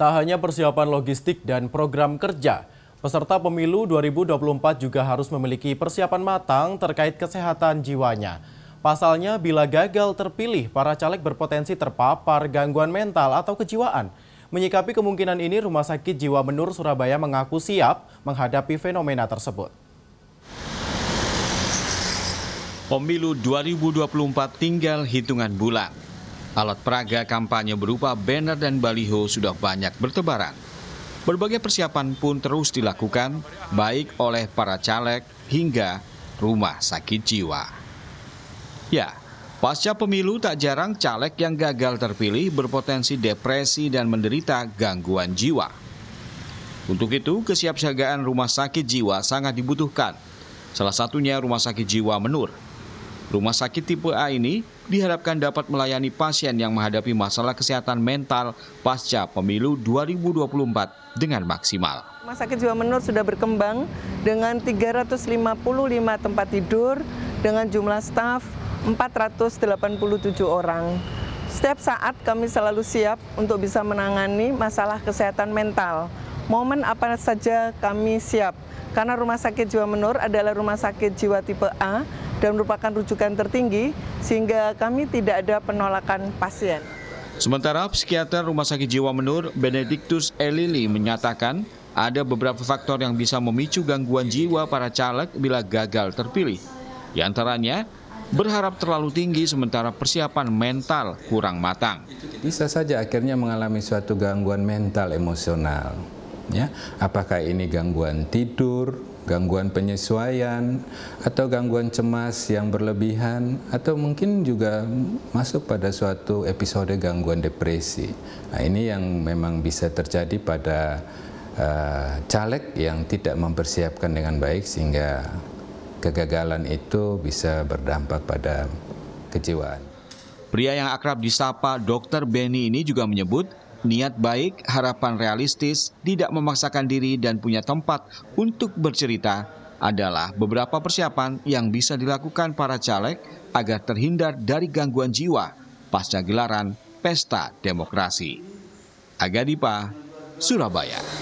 Tak hanya persiapan logistik dan program kerja, peserta pemilu 2024 juga harus memiliki persiapan matang terkait kesehatan jiwanya. Pasalnya, bila gagal terpilih, para caleg berpotensi terpapar gangguan mental atau kejiwaan. Menyikapi kemungkinan ini, Rumah Sakit Jiwa Menur Surabaya mengaku siap menghadapi fenomena tersebut. Pemilu 2024 tinggal hitungan bulan. Alat peraga kampanye berupa banner dan baliho sudah banyak bertebaran. Berbagai persiapan pun terus dilakukan, baik oleh para caleg hingga rumah sakit jiwa. Ya, pasca pemilu tak jarang caleg yang gagal terpilih berpotensi depresi dan menderita gangguan jiwa. Untuk itu, kesiapsiagaan rumah sakit jiwa sangat dibutuhkan. Salah satunya rumah sakit jiwa Menur Rumah sakit tipe A ini diharapkan dapat melayani pasien yang menghadapi masalah kesehatan mental pasca pemilu 2024 dengan maksimal. Rumah sakit Jawa Menur sudah berkembang dengan 355 tempat tidur dengan jumlah staf 487 orang. Setiap saat kami selalu siap untuk bisa menangani masalah kesehatan mental. Momen apa saja kami siap. Karena Rumah Sakit Jiwa Menur adalah rumah sakit jiwa tipe A dan merupakan rujukan tertinggi sehingga kami tidak ada penolakan pasien. Sementara psikiater Rumah Sakit Jiwa Menur, Benediktus Elili menyatakan ada beberapa faktor yang bisa memicu gangguan jiwa para caleg bila gagal terpilih. Di antaranya, berharap terlalu tinggi sementara persiapan mental kurang matang. Bisa saja akhirnya mengalami suatu gangguan mental emosional. Ya, apakah ini gangguan tidur, gangguan penyesuaian atau gangguan cemas yang berlebihan atau mungkin juga masuk pada suatu episode gangguan depresi. Nah, ini yang memang bisa terjadi pada uh, caleg yang tidak mempersiapkan dengan baik sehingga kegagalan itu bisa berdampak pada kejiwaan. Pria yang akrab disapa Dr. Benny ini juga menyebut Niat baik, harapan realistis, tidak memaksakan diri dan punya tempat untuk bercerita adalah beberapa persiapan yang bisa dilakukan para caleg agar terhindar dari gangguan jiwa pasca gelaran Pesta Demokrasi. Agadipa, Surabaya.